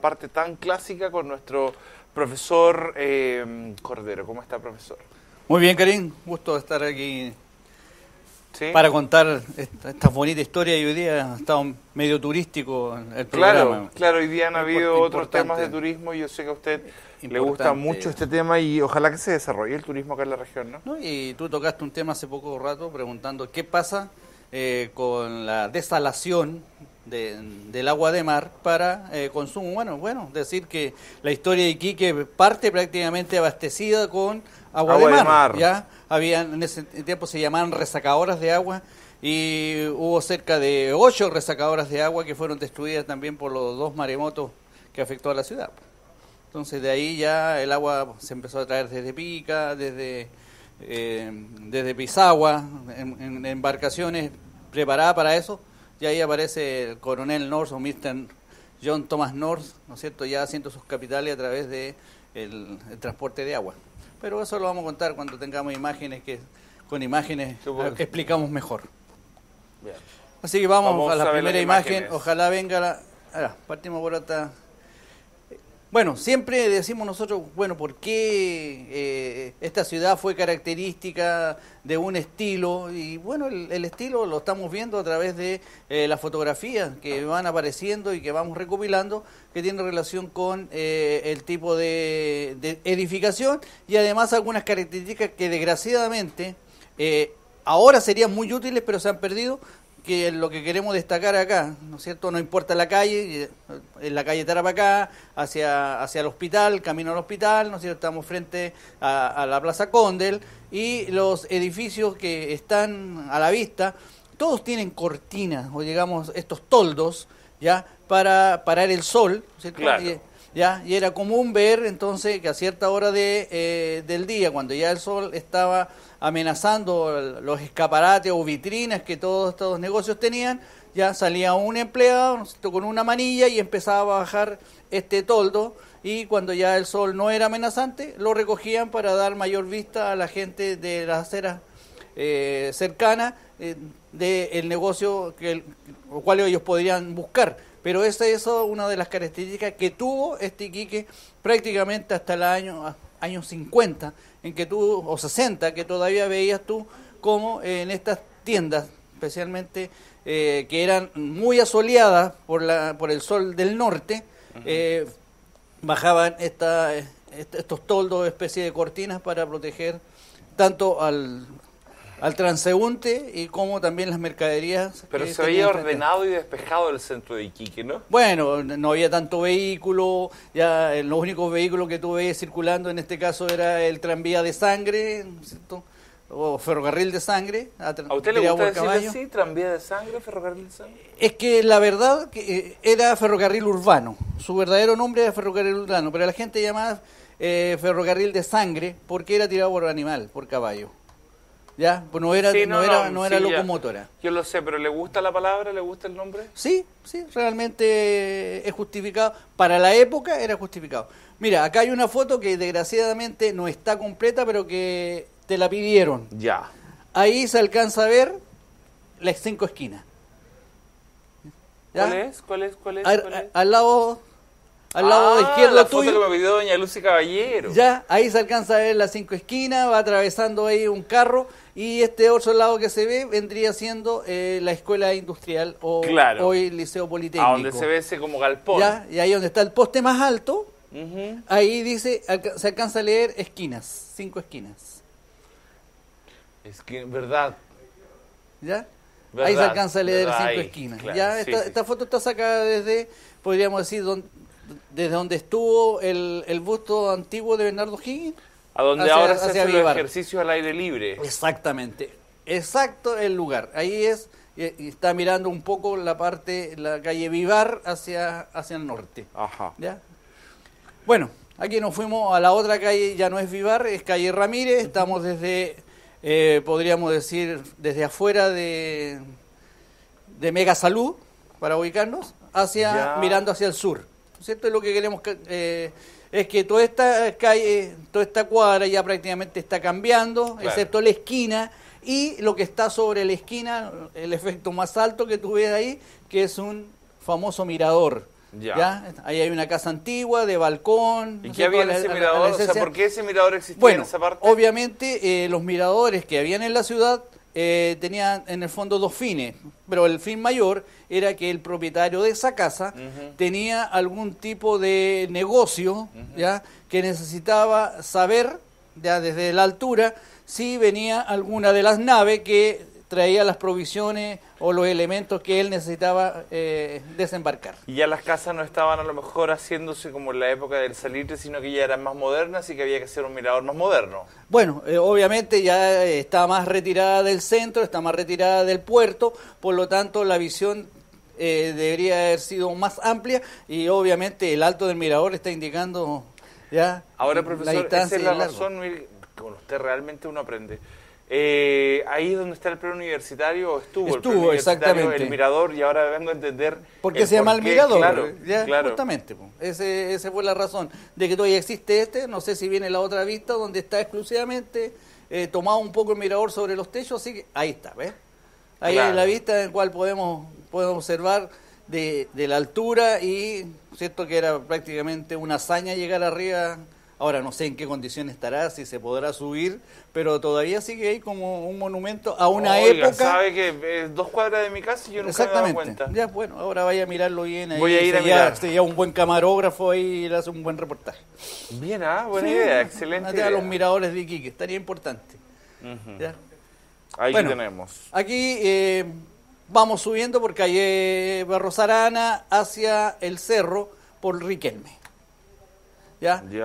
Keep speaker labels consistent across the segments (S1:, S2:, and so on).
S1: parte tan clásica con nuestro profesor eh, Cordero. ¿Cómo está, profesor? Muy bien, Karim. Gusto estar aquí para contar esta, bonita historia. Y hoy día ha estado medio turístico el programa. Claro, claro hoy día han habido otros temas de turismo. Yo sé que usted le gusta mucho este tema y ojalá que se desarrolle el turismo acá en la región, ¿no? Y tú tocaste un tema hace poco rato preguntando qué pasa eh, con la desalación del agua de mar para eh, consumo Bueno, Bueno, decir que la historia de Iquique parte prácticamente abastecida con agua, de, mar, de, mar, Ya habían en ese tiempo se llamaban resacadoras de agua y hubo cerca de ocho resacadoras de agua que fueron destruidas también por los dos maremotos que afectó a la ciudad. Entonces de ahí ya el agua se empezó a traer desde Pica, desde, eh, desde Pisagua, en, embarcaciones preparadas para eso. Y ahí aparece el coronel North o Mr. John Thomas North, ¿no es cierto?, ya haciendo sus capitales a través de el, transporte de agua. Pero eso lo vamos a contar cuando tengamos imágenes que con imágenes que explicamos mejor. Así que vamos, a la primera imagen. Ojalá venga la... Ahora, partimos por hasta bueno, siempre decimos nosotros, bueno, ¿por qué eh, esta ciudad fue característica de un estilo? Y bueno, el, estilo lo estamos viendo a través de eh, las fotografías que van apareciendo y que vamos recopilando, que tiene relación con eh, el tipo de, edificación y además algunas características que desgraciadamente ahora serían muy útiles, pero se han perdido que lo que queremos destacar acá, ¿no es cierto? No importa la calle, eh, en la calle Tarapacá, hacia, hacia el hospital, camino al hospital, ¿no es cierto? Estamos frente a, la Plaza Condel y los edificios que están a la vista, todos tienen cortinas o digamos estos toldos, ¿ya? Para parar el sol, ¿no es ¿cierto? ¿ya? Y era común ver entonces que a cierta hora de, eh, del día, cuando ya el sol estaba amenazando los escaparates o vitrinas que todos estos negocios tenían, ya salía un empleado con una manilla y empezaba a bajar este toldo y cuando ya el sol no era amenazante, lo recogían para dar mayor vista a la gente de las aceras eh, cercanas eh, del negocio que cual ellos podrían buscar. Pero esa es una de las características que tuvo este Iquique prácticamente hasta el año ah, años 50, en que tú, o 60, que todavía veías tú como en estas tiendas, especialmente eh, que eran muy asoleadas por, la, por el sol del norte, eh, bajaban esta, eh, estos toldos, especie de cortinas para proteger tanto al, al transeúnte y como también las mercaderías. Pero se veía ordenado y despejado el centro de Iquique, ¿no? Bueno, no había tanto vehículo, ya eh, los únicos vehículos que tuve circulando en este caso era el tranvía de sangre, ¿cierto? o ferrocarril de sangre. ¿A, usted le gusta decir así, tranvía de sangre, ferrocarril de sangre? Es que la verdad que eh, era ferrocarril urbano, su verdadero nombre era ferrocarril urbano, pero la gente llamaba eh, ferrocarril de sangre porque era tirado por animal, por caballo. Ya, pues no era, no, era, locomotora. Yo lo sé, pero ¿le gusta la palabra? ¿Le gusta el nombre? Sí, sí, realmente es justificado. Para la época era justificado. Mira, acá hay una foto que desgraciadamente no está completa, pero que te la pidieron. Ya. Ahí se alcanza a ver las cinco esquinas. ¿Cuál es? ¿Cuál es? ¿Cuál es? al lado al lado ah, izquierda la tuyo. foto que me pidió doña Lucy Caballero. Ya, ahí se alcanza a ver las cinco esquinas, va atravesando ahí un carro y este otro lado que se ve vendría siendo eh, la escuela industrial o claro. hoy Liceo Politécnico. Ah, donde se ve ese como galpón. Ya, y ahí donde está el poste más alto, ahí dice, se alcanza a leer esquinas, cinco esquinas. Es ¿verdad? ¿Ya? ahí se alcanza a leer cinco esquinas. ya, esta, esta, foto está sacada desde, podríamos decir, donde desde donde estuvo el, el busto antiguo de Bernardo Higgins. A donde ahora se hace el ejercicio al aire libre. Exactamente, exacto el lugar. Ahí es, y está mirando un poco la parte, la calle Vivar hacia, hacia el norte. ¿Ya? Bueno, aquí nos fuimos a la otra calle, ya no es Vivar, es calle Ramírez. Estamos desde, eh, podríamos decir, desde afuera de, de Mega Salud, para ubicarnos, hacia, mirando hacia el sur. ¿cierto? Lo que queremos eh, es que toda esta calle, toda esta cuadra ya prácticamente está cambiando, excepto la esquina y lo que está sobre la esquina, el efecto más alto que tú ves ahí, que es un famoso mirador. Ya. Ahí hay una casa antigua de balcón. ¿Y qué había ese mirador? o sea, ¿por qué ese mirador existía bueno, en esa parte? Obviamente, eh, los miradores que habían en la ciudad eh, tenía en el fondo dos fines, pero el fin mayor era que el propietario de esa casa tenía algún tipo de negocio ya que necesitaba saber ya desde la altura si venía alguna de las naves que traía las provisiones o los elementos que él necesitaba eh, desembarcar. Y ya las casas no estaban a lo mejor haciéndose como en la época del salitre, sino que ya eran más modernas y que había que hacer un mirador más moderno. Bueno, eh, obviamente ya eh, está más retirada del centro, está más retirada del puerto, por lo tanto la visión debería haber sido más amplia y obviamente el alto del mirador está indicando ya ahora profesor esa es la razón con usted realmente uno aprende eh, ahí donde está el pleno universitario estuvo. el El mirador, y ahora vengo a entender. Porque qué se llama el mirador. Justamente, Ese, esa fue la razón de que todavía existe este. No sé si viene la otra vista donde está exclusivamente eh, tomado un poco el mirador sobre los techos. Así que ahí está, ¿ves? Ahí es la vista en la cual podemos, podemos observar de, de la altura y, cierto que era prácticamente una hazaña llegar arriba Ahora no sé en qué condición estará, si se podrá subir, pero todavía sigue ahí como un monumento a una Oiga, época. Sabe que eh, dos cuadras de mi casa y yo nunca me he dado cuenta. Ya, bueno, ahora vaya a mirarlo bien ahí. Voy a ir a mirar. Ya, un buen camarógrafo ahí y le hace un buen reportaje. Bien, ah, buena idea, excelente. Idea. a los miradores de Iquique, estaría importante. ¿Ya? Ahí tenemos. Aquí eh, vamos subiendo por calle eh, Barrosarana hacia el cerro por Riquelme.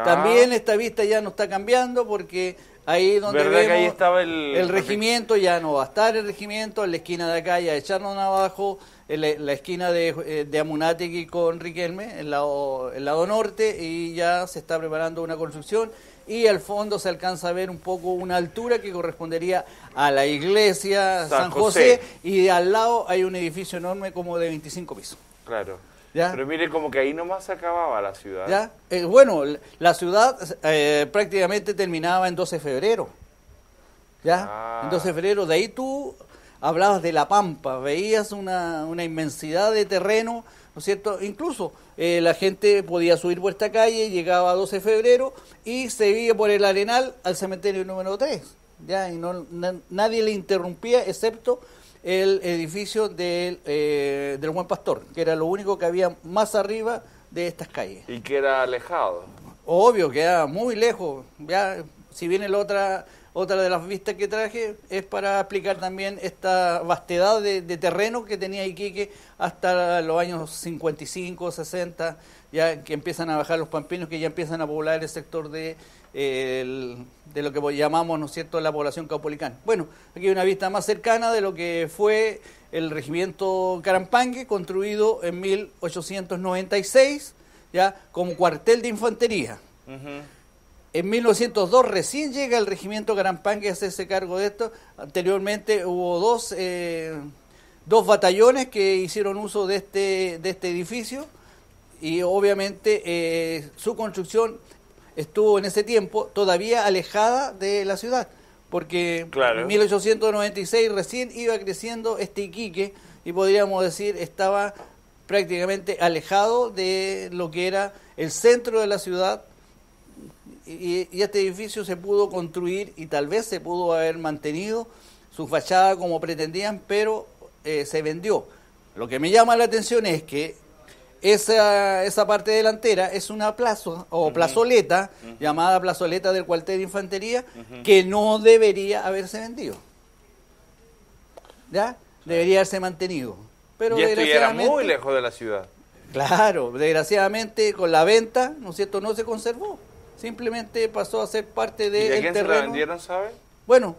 S1: También esta vista ya no está cambiando porque ahí donde vemos estaba el... regimiento, ya no va a estar el regimiento, en la esquina de acá ya echaron abajo, la, esquina de, eh, de Amunátegui con Riquelme, el lado, el lado norte, y ya se está preparando una construcción y al fondo se alcanza a ver un poco una altura que correspondería a la iglesia San, José. y al lado hay un edificio enorme como de 25 pisos. Claro. Pero mire, como que ahí nomás se acababa la ciudad. ¿Ya? Eh, bueno, la ciudad eh, prácticamente terminaba en 12 de febrero. ¿Ya? Ah. En 12 de febrero, de ahí tú hablabas de la pampa, veías una, inmensidad de terreno, ¿no es cierto? Incluso eh, la gente podía subir por esta calle, llegaba a 12 de febrero y seguía por el arenal al cementerio número 3. ¿ya? Y no, nadie le interrumpía excepto el edificio del, eh, del Buen Pastor, que era lo único que había más arriba de estas calles. Y que era alejado. Obvio, que era muy lejos. Ya, si viene la otra, otra de las vistas que traje, es para explicar también esta vastedad de, terreno que tenía Iquique hasta los años 55, 60, ya que empiezan a bajar los pampinos, que ya empiezan a poblar el sector de de lo que llamamos, ¿no es cierto?, la población caupolicana. Bueno, aquí hay una vista más cercana de lo que fue el regimiento Carampangue, construido en 1896, ya como cuartel de infantería. En 1902 recién llega el regimiento Carampangue a hacerse cargo de esto. Anteriormente hubo dos, eh, dos batallones que hicieron uso de este, de este edificio y obviamente eh, su construcción estuvo en ese tiempo todavía alejada de la ciudad, porque en 1896 recién iba creciendo este Iquique y podríamos decir estaba prácticamente alejado de lo que era el centro de la ciudad y, este edificio se pudo construir y tal vez se pudo haber mantenido su fachada como pretendían, pero eh, se vendió. Lo que me llama la atención es que esa, esa parte delantera es una plazo o plazoleta, llamada plazoleta del cuartel de infantería, que no debería haberse vendido. ¿Ya? Debería haberse mantenido. Pero y esto era muy lejos de la ciudad. Claro, desgraciadamente con la venta, ¿no es cierto?, no se conservó. Simplemente pasó a ser parte del de ¿Y quién se la vendieron, sabe? Bueno,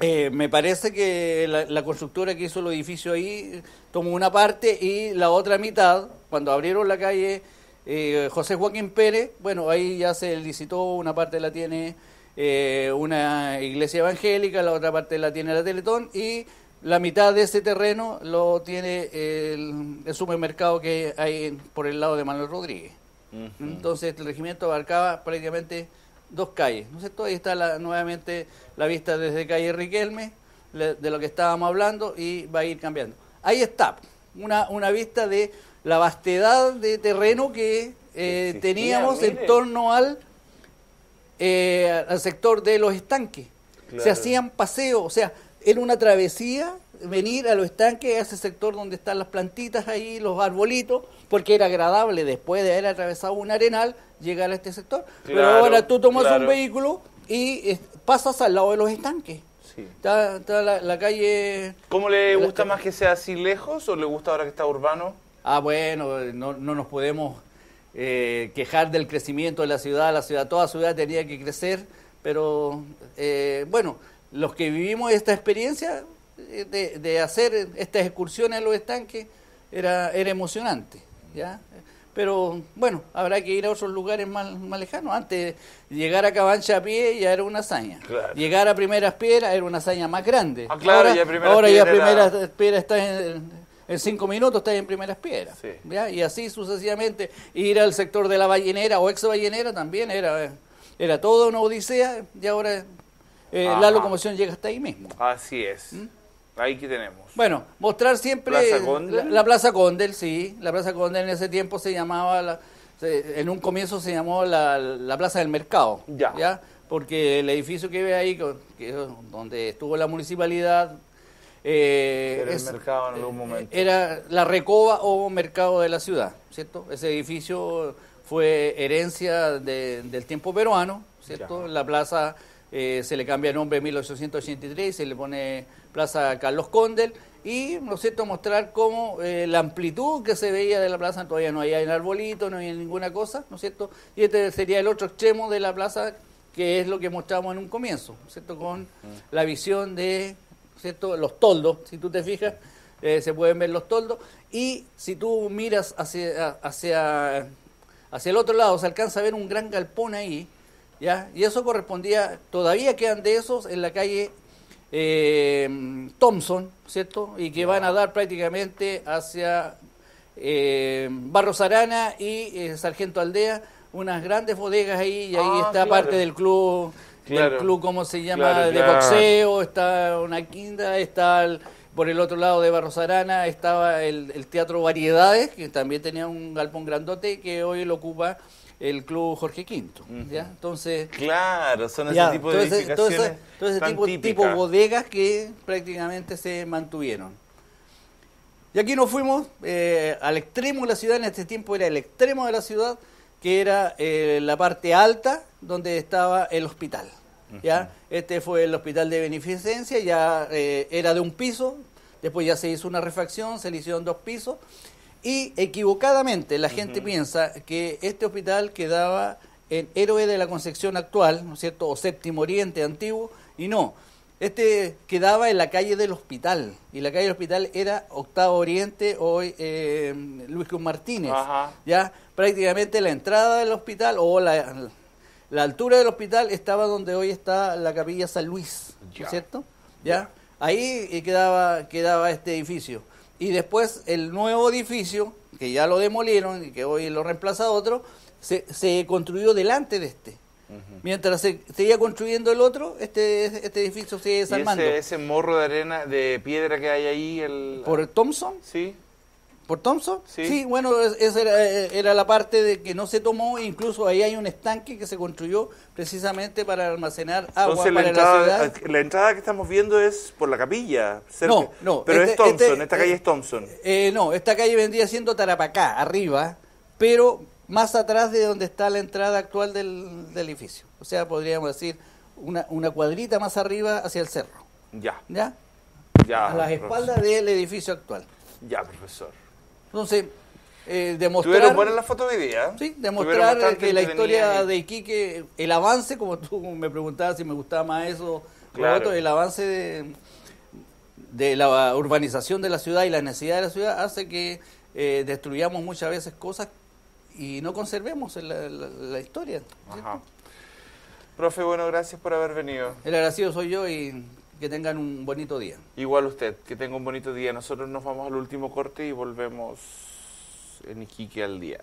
S1: eh, me parece que la, constructora que hizo el edificio ahí tomó una parte y la otra mitad, cuando abrieron la calle eh, José Joaquín Pérez, bueno, ahí ya se licitó, una parte la tiene eh, una iglesia evangélica, la otra parte la tiene la Teletón y la mitad de ese terreno lo tiene el, supermercado que hay por el lado de Manuel Rodríguez. Entonces el regimiento abarcaba prácticamente dos calles, ¿no sé Ahí está la, nuevamente la vista desde calle Riquelme, de lo que estábamos hablando, y va a ir cambiando. Ahí está, una, una vista de la vastedad de terreno que eh, teníamos en torno al, eh, al sector de los estanques. Se hacían paseos, o sea, era una travesía venir a los estanques, a ese sector donde están las plantitas ahí, los arbolitos, porque era agradable después de haber atravesado un arenal llegar a este sector. Pero ahora tú tomas un vehículo y eh, pasas al lado de los estanques. Está, la, calle... ¿Cómo le gusta más que sea así lejos o le gusta ahora que está urbano? Ah, bueno, no, nos podemos eh, quejar del crecimiento de la ciudad. La ciudad, toda ciudad tenía que crecer, pero eh, bueno, los que vivimos esta experiencia de, de, hacer estas excursiones a los estanques era, era emocionante, ¿ya? Pero bueno, habrá que ir a otros lugares más, más lejanos. Antes, llegar a Cabancha a pie ya era una hazaña. Llegar a Primeras Piedras era una hazaña más grande. Ah, ahora ya Primeras Piedras primera en, cinco minutos, está en Primeras Piedras. Y así sucesivamente. Ir al sector de la ballenera o ex ballenera también era, era toda una odisea y ahora eh, la locomoción llega hasta ahí mismo. Así es. ¿Mm? Ahí que tenemos. Bueno, mostrar siempre la, la, Plaza Condel, sí. La Plaza Condel en ese tiempo se llamaba, en un comienzo se llamó la, Plaza del Mercado. Ya. Porque el edificio que ve ahí, donde estuvo la municipalidad, eh, era el mercado en algún momento. Eh, era la recoba o mercado de la ciudad, ¿cierto? Ese edificio fue herencia del tiempo peruano, ¿cierto? La plaza eh, se le cambia el nombre en 1883 y se le pone Plaza Carlos Condel, y ¿no mostrar cómo eh, la amplitud que se veía de la plaza, todavía no había en arbolito, no había ninguna cosa, ¿no es cierto? Y este sería el otro extremo de la plaza, que es lo que mostramos en un comienzo, ¿no cierto? Con mm. la visión de ¿no cierto? los toldos, si tú te fijas, eh, se pueden ver los toldos, y si tú miras hacia, hacia, hacia el otro lado, se alcanza a ver un gran galpón ahí, ¿ya? Y eso correspondía, todavía quedan de esos en la calle eh, Thompson, ¿cierto? Y que van a dar prácticamente hacia eh, Barros Arana y eh, Sargento Aldea, unas grandes bodegas ahí, y ahí ah, está parte del club, el club, ¿cómo se llama? de boxeo, está una quinta, está el por el otro lado de Barros Arana estaba el, Teatro Variedades, que también tenía un galpón grandote que hoy lo ocupa el club Jorge Quinto. Entonces, claro, son ese tipo de edificaciones tipo, bodegas que prácticamente se mantuvieron. Y aquí nos fuimos eh, al extremo de la ciudad, en este tiempo era el extremo de la ciudad, que era eh, la parte alta donde estaba el hospital. ¿ya? Este fue el hospital de beneficencia, ya eh, era de un piso, después ya se hizo una refacción, se le hicieron dos pisos, y equivocadamente la gente piensa que este hospital quedaba en Héroe de la Concepción actual, ¿no es cierto?, o Séptimo Oriente antiguo, y no. Este quedaba en la calle del hospital, y la calle del hospital era Octavo Oriente, hoy eh, Luis Cruz Martínez, ya prácticamente la entrada del hospital o la, la altura del hospital estaba donde hoy está la capilla San Luis, ¿cierto? ¿Ya? Ahí eh, quedaba, quedaba este edificio. Y después el nuevo edificio, que ya lo demolieron y que hoy lo reemplaza otro, se, construyó delante de este. Mientras se seguía construyendo el otro, este, este edificio sigue desarmando. ese, morro de arena, de piedra que hay ahí. ¿Por el Thompson? Sí. ¿Por Thompson? Sí, bueno, esa era, la parte de que no se tomó, incluso ahí hay un estanque que se construyó precisamente para almacenar agua para la, entrada, eh, la, entrada que estamos viendo es por la capilla. No, no. Pero es este, este Thompson, esta eh, calle es Thompson. Eh, no, esta calle vendría siendo Tarapacá, arriba, pero más atrás de donde está la entrada actual del, edificio. O sea, podríamos decir una, cuadrita más arriba hacia el cerro. Ya. ¿Ya? Ya. A las espaldas del edificio actual. Ya, profesor. Entonces, eh, demostrar... la foto de día. Sí, demostrar que eh, la historia de Iquique, el avance, como tú me preguntabas si me gustaba más eso, el avance de, la urbanización de la ciudad y la necesidad de la ciudad hace que eh, destruyamos muchas veces cosas y no conservemos la, la historia. Ajá. Profe, bueno, gracias por haber venido. El agradecido soy yo y que tengan un bonito día. Igual usted, que tenga un bonito día. Nosotros nos vamos al último corte y volvemos en Iquique al día.